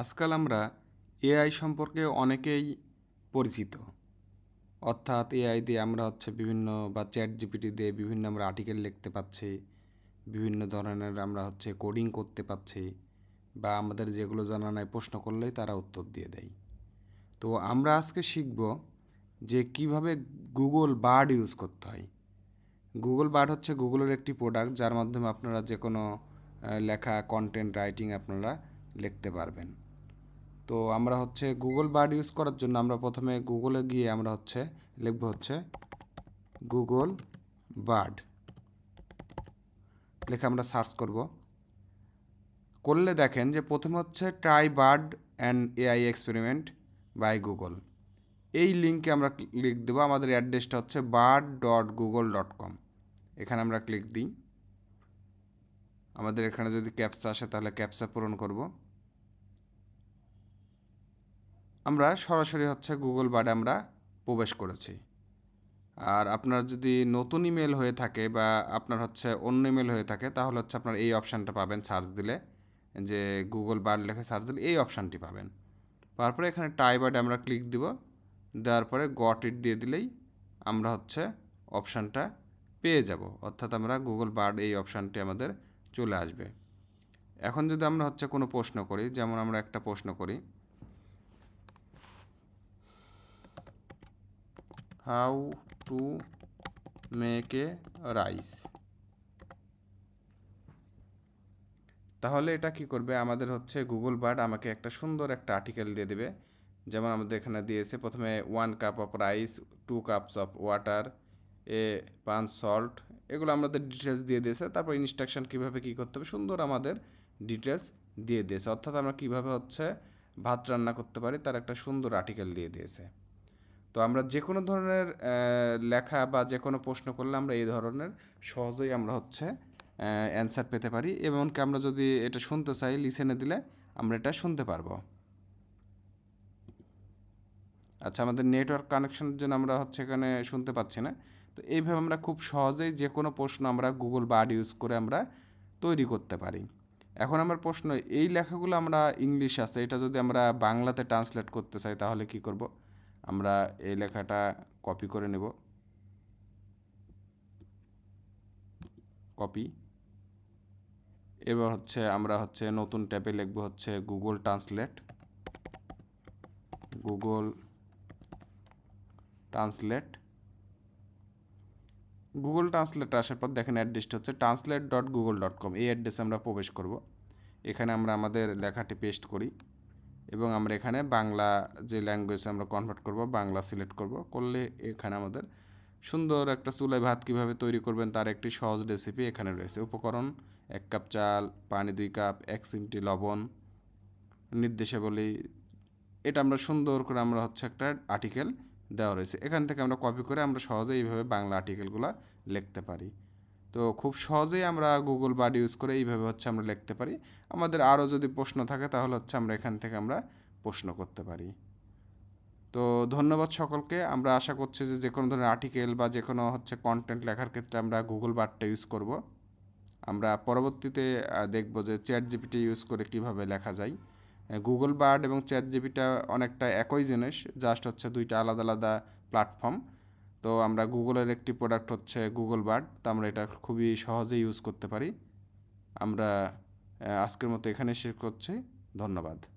আজকাল আমরা এআই সম্পর্কে অনেকেই পরিচিত অর্থাৎ এআই দিয়ে আমরা হচ্ছে বিভিন্ন বা চ্যাট জিপিটি দিয়ে বিভিন্ন আমরা আর্টিকেল লিখতে পাচ্ছি বিভিন্ন ধরনের আমরা হচ্ছে কোডিং করতে পাচ্ছি বা আমাদের যেগুলো জানা নাই প্রশ্ন করলেই তারা উত্তর দিয়ে দেয় তো আমরা আজকে শিখব যে কিভাবে গুগল বার্ড ইউজ করতে হয় গুগল বার্ড হচ্ছে গুগলের একটি প্রোডাক্ট যার মাধ্যমে আপনারা যে কোনো লেখা কন্টেন্ট রাইটিং আপনারা লিখতে পারবেন তো আমরা হচ্ছে গুগল বার্ড ইউজ করার জন্য আমরা প্রথমে গুগলে গিয়ে আমরা হচ্ছে লিখব হচ্ছে গুগল বার্ড লেখা আমরা সার্চ করব করলে দেখেন যে প্রথম হচ্ছে try Bard and AI experiment by Google এই লিঙ্কে আমরা ক্লিক দেবো আমাদের অ্যাড্রেসটা হচ্ছে Bard dot Google dot com এখানে আমরা ক্লিক দিই আমাদের এখানে যদি ক্যাপসা আসে তাহলে ক্যাপসা পূরণ করবো আমরা সরাসরি হচ্ছে গুগল বাডে আমরা প্রবেশ করেছি আর আপনার যদি নতুন ইমেল হয়ে থাকে বা আপনার হচ্ছে অন্য ইমেল হয়ে থাকে তাহলে হচ্ছে আপনার এই অপশানটা পাবেন সার্চ দিলে যে গুগল বার্ড লেখে সার্চ দিলে এই অপশানটি পাবেন তারপরে এখানে টাই বাড়ে আমরা ক্লিক দিব দেওয়ার পরে গট ইট দিয়ে দিলেই আমরা হচ্ছে অপশানটা পেয়ে যাব অর্থাৎ আমরা গুগল বার্ড এই অপশানটি আমাদের চলে আসবে এখন যদি আমরা হচ্ছে কোনো প্রশ্ন করি যেমন আমরা একটা প্রশ্ন করি how to make a rice তাহলে এটা কি করবে আমাদের হচ্ছে গুগল বার্ড আমাকে একটা সুন্দর একটা আর্টিকেল দিয়ে দেবে যেমন আমাদের এখানে দিয়েছে প্রথমে one cup of rice two cups of water a pan salt এগুলো আমাদের ডিটেলস দিয়ে দিয়েছে তারপর ইনস্ট্রাকশান কীভাবে কী করতে হবে সুন্দর আমাদের ডিটেলস দিয়ে দিয়েছে অর্থাৎ আমরা কীভাবে হচ্ছে ভাত রান্না করতে পারি তার একটা সুন্দর আর্টিকেল দিয়ে দিয়েছে তো আমরা যে কোনো ধরনের লেখা বা যে কোনো প্রশ্ন করলে আমরা এই ধরনের সহজেই আমরা হচ্ছে অ্যান্সার পেতে পারি এমনকি আমরা যদি এটা শুনতে চাই লিসেনে দিলে আমরা এটা শুনতে পারবো আচ্ছা আমাদের নেটওয়ার্ক কানেকশনের জন্য আমরা হচ্ছে এখানে শুনতে পাচ্ছি না তো এইভাবে আমরা খুব সহজেই যে কোনো প্রশ্ন আমরা গুগল বার্ড ইউজ করে আমরা তৈরি করতে পারি এখন আমার প্রশ্ন এই লেখাগুলো আমরা ইংলিশ আছে এটা যদি আমরা বাংলাতে ট্রান্সলেট করতে চাই তাহলে কি করব আমরা এই লেখাটা কপি করে নেব কপি এবার হচ্ছে আমরা হচ্ছে নতুন ট্যাপে লিখব হচ্ছে Google translate Google translate Google translate আসার পর দেখেন অ্যাড্রেসটা হচ্ছে translate dot Google dot com এই অ্যাড্রেসে আমরা প্রবেশ করব এখানে আমরা আমাদের লেখাটি পেস্ট করি এবং আমরা এখানে বাংলা যে ল্যাঙ্গুয়েজ আমরা কনভার্ট করব বাংলা সিলেক্ট করব করলে এখানে আমাদের সুন্দর একটা চুলাই ভাত কিভাবে তৈরি করবেন তার একটি সহজ রেসিপি এখানে রয়েছে উপকরণ এক কাপ চাল পানি দুই কাপ এক চিমটি লবণ নির্দেশাবলী এটা আমরা সুন্দর করে আমরা হচ্ছে একটা আর্টিকেল দেওয়া রয়েছে এখান থেকে আমরা কপি করে আমরা সহজে এইভাবে বাংলা আর্টিকেলগুলো লিখতে পারি তো খুব সহজেই আমরা গুগল বার্ড ইউজ করে এইভাবে হচ্ছে আমরা লিখতে পারি আমাদের আরও যদি প্রশ্ন থাকে তাহলে হচ্ছে আমরা এখান থেকে আমরা প্রশ্ন করতে পারি তো ধন্যবাদ সকলকে আমরা আশা করছি যে যে কোনো ধরনের আর্টিকেল বা যে কোনো হচ্ছে কন্টেন্ট লেখার ক্ষেত্রে আমরা গুগল বার্ডটা ইউজ করব আমরা পরবর্তীতে দেখব যে চ্যাট জিপিটি ইউজ করে কিভাবে লেখা যায় গুগল বার্ড এবং চ্যাট জিপিটা অনেকটা একই জিনিস জাস্ট হচ্ছে দুইটা আলাদা আলাদা প্ল্যাটফর্ম তো আমরা গুগলের একটি প্রোডাক্ট হচ্ছে গুগল বার্ড তো আমরা এটা খুবই সহজে ইউজ করতে পারি আমরা আজকের মতো এখানে শেষ করছি ধন্যবাদ